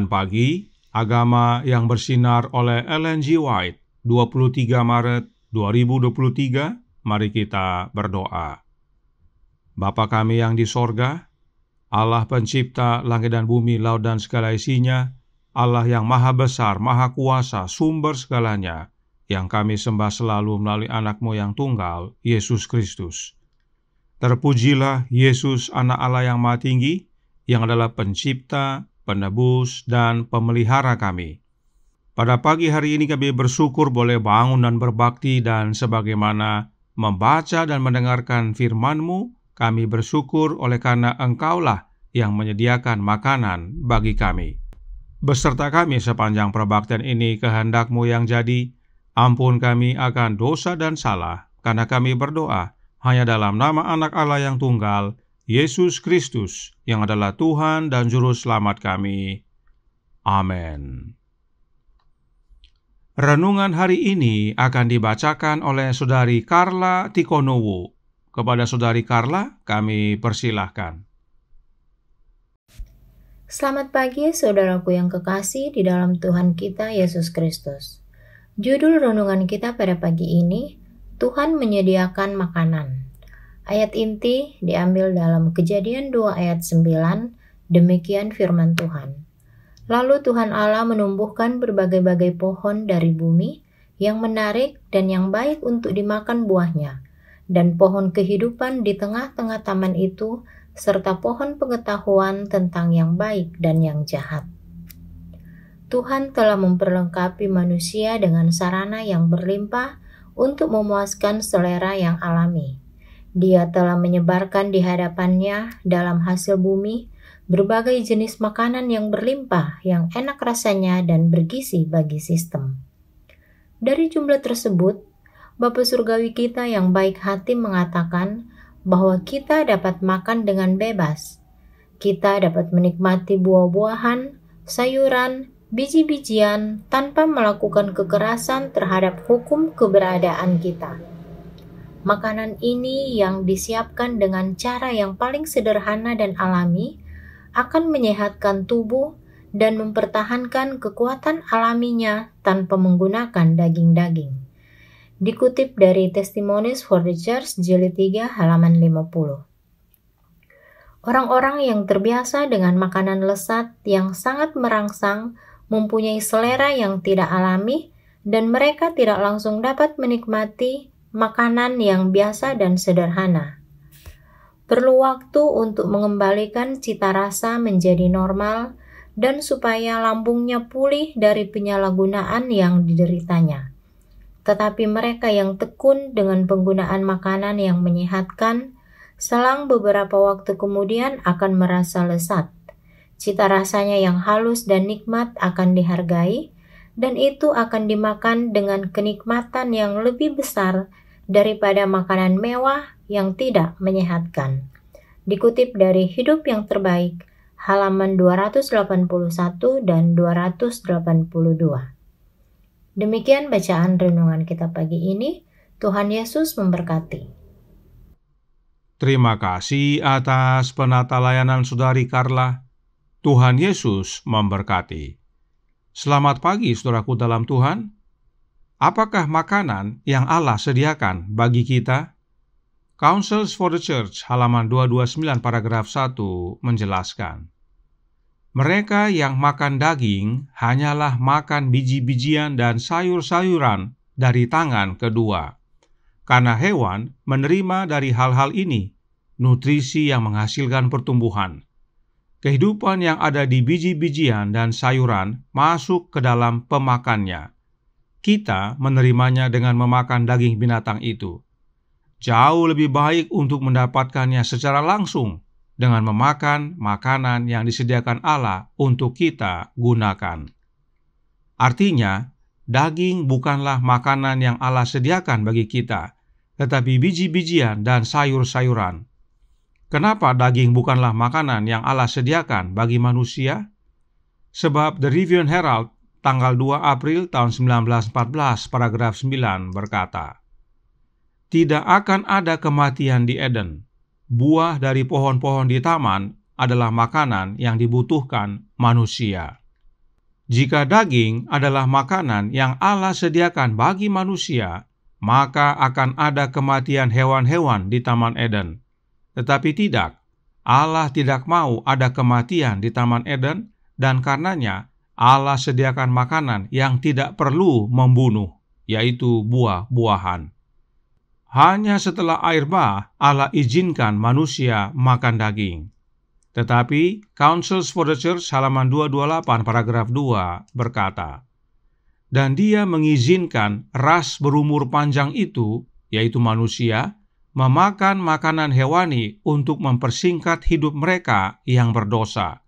Renungan Pagi Agama yang bersinar oleh Ellen G. White 23 Maret 2023 Mari kita berdoa Bapa kami yang di sorga Allah pencipta langit dan bumi, laut dan segala isinya Allah yang maha besar, maha kuasa, sumber segalanya yang kami sembah selalu melalui anakmu yang tunggal, Yesus Kristus. Terpujilah Yesus anak Allah yang maha tinggi, yang adalah pencipta penebus, dan pemelihara kami. Pada pagi hari ini kami bersyukur boleh bangun dan berbakti dan sebagaimana membaca dan mendengarkan firman-Mu, kami bersyukur oleh karena Engkaulah yang menyediakan makanan bagi kami. Beserta kami sepanjang perbaktian ini kehendak-Mu yang jadi, ampun kami akan dosa dan salah, karena kami berdoa hanya dalam nama anak Allah yang tunggal, Yesus Kristus, yang adalah Tuhan dan Juru Selamat kami. Amin. Renungan hari ini akan dibacakan oleh Saudari Carla Tikonowo. Kepada Saudari Carla, kami persilahkan. Selamat pagi, saudaraku yang kekasih di dalam Tuhan kita Yesus Kristus. Judul renungan kita pada pagi ini: Tuhan menyediakan makanan. Ayat inti diambil dalam kejadian 2 ayat 9, demikian firman Tuhan. Lalu Tuhan Allah menumbuhkan berbagai-bagai pohon dari bumi yang menarik dan yang baik untuk dimakan buahnya, dan pohon kehidupan di tengah-tengah taman itu, serta pohon pengetahuan tentang yang baik dan yang jahat. Tuhan telah memperlengkapi manusia dengan sarana yang berlimpah untuk memuaskan selera yang alami. Dia telah menyebarkan di hadapannya dalam hasil bumi berbagai jenis makanan yang berlimpah, yang enak rasanya dan bergizi bagi sistem. Dari jumlah tersebut, Bapak Surgawi kita yang baik hati mengatakan bahwa kita dapat makan dengan bebas. Kita dapat menikmati buah-buahan, sayuran, biji-bijian tanpa melakukan kekerasan terhadap hukum keberadaan kita. Makanan ini yang disiapkan dengan cara yang paling sederhana dan alami akan menyehatkan tubuh dan mempertahankan kekuatan alaminya tanpa menggunakan daging-daging. Dikutip dari Testimonies for the Church jilid 3 halaman 50. Orang-orang yang terbiasa dengan makanan lesat yang sangat merangsang mempunyai selera yang tidak alami dan mereka tidak langsung dapat menikmati makanan yang biasa dan sederhana. Perlu waktu untuk mengembalikan cita rasa menjadi normal dan supaya lambungnya pulih dari penyalahgunaan yang dideritanya. Tetapi mereka yang tekun dengan penggunaan makanan yang menyehatkan, selang beberapa waktu kemudian akan merasa lesat. Cita rasanya yang halus dan nikmat akan dihargai, dan itu akan dimakan dengan kenikmatan yang lebih besar daripada makanan mewah yang tidak menyehatkan. Dikutip dari Hidup yang Terbaik, halaman 281 dan 282. Demikian bacaan renungan kita pagi ini. Tuhan Yesus memberkati. Terima kasih atas penata layanan Saudari Carla. Tuhan Yesus memberkati. Selamat pagi saudaraku dalam Tuhan. Apakah makanan yang Allah sediakan bagi kita? Councils for the Church halaman 229 paragraf 1 menjelaskan. Mereka yang makan daging hanyalah makan biji-bijian dan sayur-sayuran dari tangan kedua. Karena hewan menerima dari hal-hal ini nutrisi yang menghasilkan pertumbuhan. Kehidupan yang ada di biji-bijian dan sayuran masuk ke dalam pemakannya kita menerimanya dengan memakan daging binatang itu. Jauh lebih baik untuk mendapatkannya secara langsung dengan memakan makanan yang disediakan Allah untuk kita gunakan. Artinya, daging bukanlah makanan yang Allah sediakan bagi kita, tetapi biji-bijian dan sayur-sayuran. Kenapa daging bukanlah makanan yang Allah sediakan bagi manusia? Sebab The Review Herald tanggal 2 April tahun 1914, paragraf 9 berkata, Tidak akan ada kematian di Eden. Buah dari pohon-pohon di taman adalah makanan yang dibutuhkan manusia. Jika daging adalah makanan yang Allah sediakan bagi manusia, maka akan ada kematian hewan-hewan di Taman Eden. Tetapi tidak, Allah tidak mau ada kematian di Taman Eden, dan karenanya Allah sediakan makanan yang tidak perlu membunuh, yaitu buah-buahan. Hanya setelah air bah, Allah izinkan manusia makan daging. Tetapi, Councils for the Church halaman 228 paragraf 2 berkata, Dan dia mengizinkan ras berumur panjang itu, yaitu manusia, memakan makanan hewani untuk mempersingkat hidup mereka yang berdosa.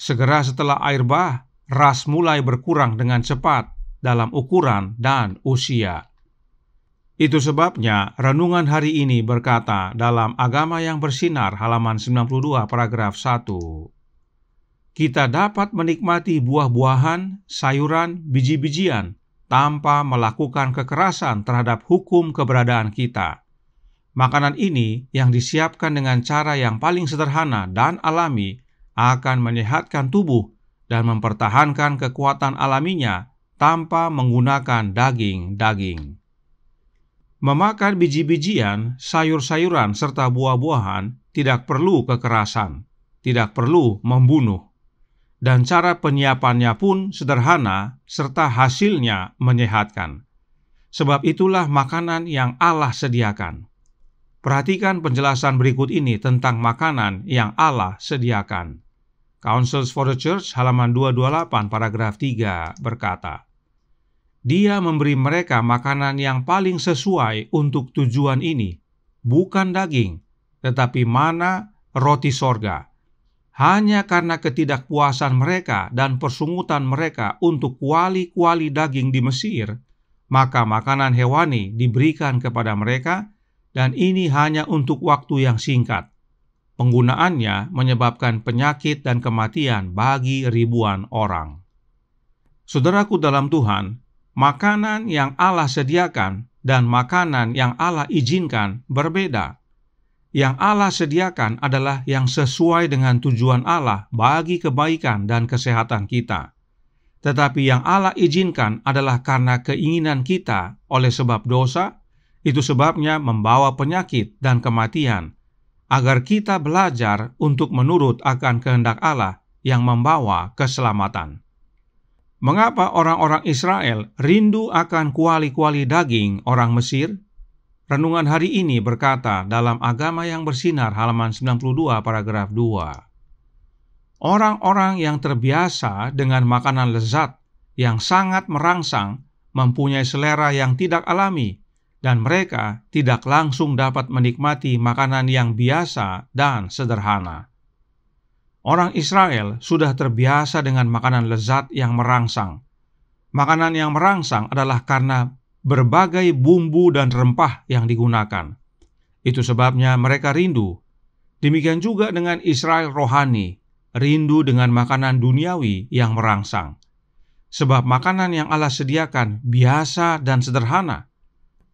Segera setelah air bah, ras mulai berkurang dengan cepat dalam ukuran dan usia. Itu sebabnya renungan hari ini berkata dalam Agama yang Bersinar halaman 92 paragraf 1. Kita dapat menikmati buah-buahan, sayuran, biji-bijian tanpa melakukan kekerasan terhadap hukum keberadaan kita. Makanan ini yang disiapkan dengan cara yang paling sederhana dan alami akan menyehatkan tubuh dan mempertahankan kekuatan alaminya tanpa menggunakan daging-daging. Memakan biji-bijian, sayur-sayuran, serta buah-buahan tidak perlu kekerasan, tidak perlu membunuh, dan cara penyiapannya pun sederhana serta hasilnya menyehatkan. Sebab itulah makanan yang Allah sediakan. Perhatikan penjelasan berikut ini tentang makanan yang Allah sediakan. Councils for the Church halaman 228 paragraf 3 berkata, Dia memberi mereka makanan yang paling sesuai untuk tujuan ini, bukan daging, tetapi mana roti sorga. Hanya karena ketidakpuasan mereka dan persungutan mereka untuk kuali-kuali daging di Mesir, maka makanan hewani diberikan kepada mereka, dan ini hanya untuk waktu yang singkat Penggunaannya menyebabkan penyakit dan kematian bagi ribuan orang. Saudaraku dalam Tuhan, makanan yang Allah sediakan dan makanan yang Allah izinkan berbeda. Yang Allah sediakan adalah yang sesuai dengan tujuan Allah bagi kebaikan dan kesehatan kita. Tetapi yang Allah izinkan adalah karena keinginan kita oleh sebab dosa, itu sebabnya membawa penyakit dan kematian agar kita belajar untuk menurut akan kehendak Allah yang membawa keselamatan. Mengapa orang-orang Israel rindu akan kuali-kuali daging orang Mesir? Renungan hari ini berkata dalam Agama yang Bersinar halaman 92 paragraf 2. Orang-orang yang terbiasa dengan makanan lezat yang sangat merangsang mempunyai selera yang tidak alami dan mereka tidak langsung dapat menikmati makanan yang biasa dan sederhana. Orang Israel sudah terbiasa dengan makanan lezat yang merangsang. Makanan yang merangsang adalah karena berbagai bumbu dan rempah yang digunakan. Itu sebabnya mereka rindu. Demikian juga dengan Israel rohani, rindu dengan makanan duniawi yang merangsang. Sebab makanan yang Allah sediakan biasa dan sederhana,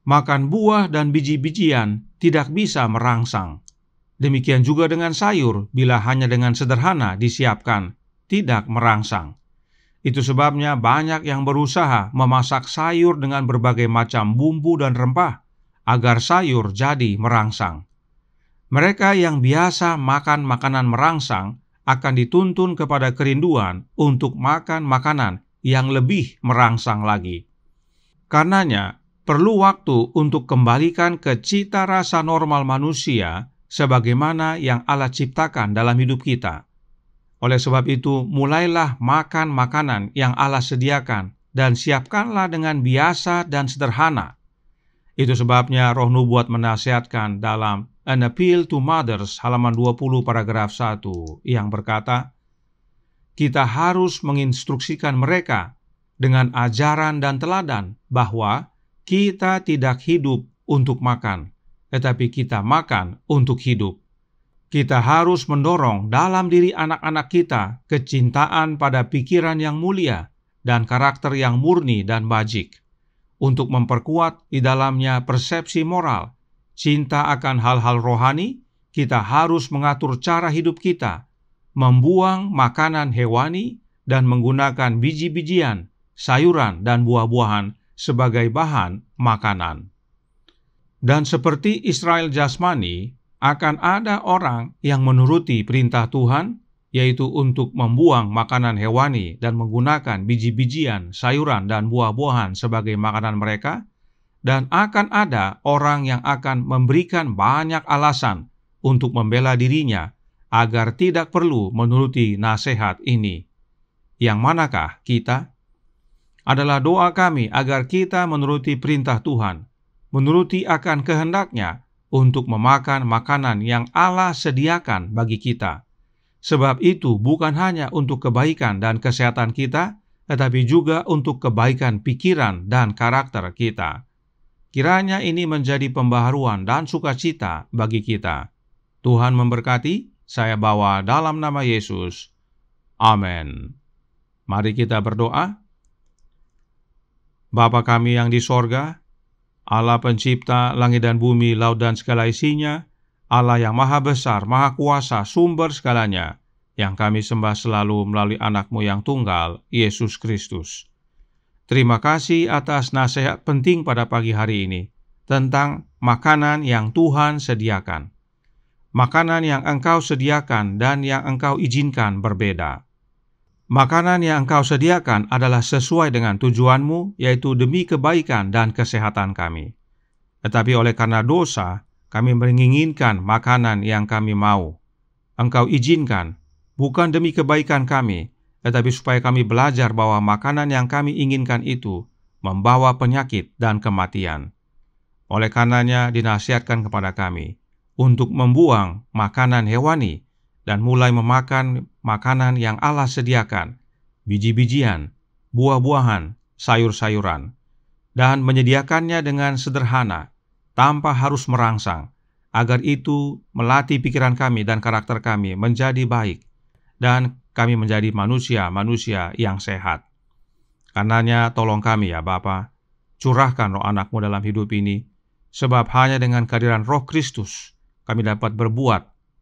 makan buah dan biji-bijian tidak bisa merangsang. Demikian juga dengan sayur, bila hanya dengan sederhana disiapkan, tidak merangsang. Itu sebabnya banyak yang berusaha memasak sayur dengan berbagai macam bumbu dan rempah agar sayur jadi merangsang. Mereka yang biasa makan makanan merangsang akan dituntun kepada kerinduan untuk makan makanan yang lebih merangsang lagi. Karenanya, perlu waktu untuk kembalikan ke cita rasa normal manusia sebagaimana yang Allah ciptakan dalam hidup kita. Oleh sebab itu, mulailah makan makanan yang Allah sediakan dan siapkanlah dengan biasa dan sederhana. Itu sebabnya roh nubuat menasihatkan dalam An Appeal to Mothers halaman 20 paragraf 1 yang berkata, Kita harus menginstruksikan mereka dengan ajaran dan teladan bahwa kita tidak hidup untuk makan, tetapi kita makan untuk hidup. Kita harus mendorong dalam diri anak-anak kita kecintaan pada pikiran yang mulia dan karakter yang murni dan bajik, untuk memperkuat di dalamnya persepsi moral, cinta akan hal-hal rohani. Kita harus mengatur cara hidup kita, membuang makanan hewani, dan menggunakan biji-bijian, sayuran, dan buah-buahan sebagai bahan makanan. Dan seperti Israel jasmani, akan ada orang yang menuruti perintah Tuhan, yaitu untuk membuang makanan hewani dan menggunakan biji-bijian, sayuran, dan buah-buahan sebagai makanan mereka, dan akan ada orang yang akan memberikan banyak alasan untuk membela dirinya agar tidak perlu menuruti nasihat ini. Yang manakah kita? adalah doa kami agar kita menuruti perintah Tuhan, menuruti akan kehendaknya untuk memakan makanan yang Allah sediakan bagi kita. Sebab itu bukan hanya untuk kebaikan dan kesehatan kita, tetapi juga untuk kebaikan pikiran dan karakter kita. Kiranya ini menjadi pembaharuan dan sukacita bagi kita. Tuhan memberkati, saya bawa dalam nama Yesus. Amin. Mari kita berdoa. Bapa kami yang di sorga, Allah pencipta langit dan bumi, laut dan segala isinya, Allah yang maha besar, maha kuasa, sumber segalanya, yang kami sembah selalu melalui anakmu yang tunggal, Yesus Kristus. Terima kasih atas nasihat penting pada pagi hari ini tentang makanan yang Tuhan sediakan. Makanan yang engkau sediakan dan yang engkau izinkan berbeda. Makanan yang engkau sediakan adalah sesuai dengan tujuanmu, yaitu demi kebaikan dan kesehatan kami. Tetapi oleh karena dosa, kami menginginkan makanan yang kami mau. Engkau izinkan, bukan demi kebaikan kami, tetapi supaya kami belajar bahwa makanan yang kami inginkan itu membawa penyakit dan kematian. Oleh karenanya dinasihatkan kepada kami untuk membuang makanan hewani dan mulai memakan makanan yang Allah sediakan, biji-bijian, buah-buahan, sayur-sayuran, dan menyediakannya dengan sederhana, tanpa harus merangsang, agar itu melatih pikiran kami dan karakter kami menjadi baik, dan kami menjadi manusia-manusia yang sehat. Karenanya tolong kami ya Bapa, curahkan roh anakmu dalam hidup ini, sebab hanya dengan kehadiran roh Kristus kami dapat berbuat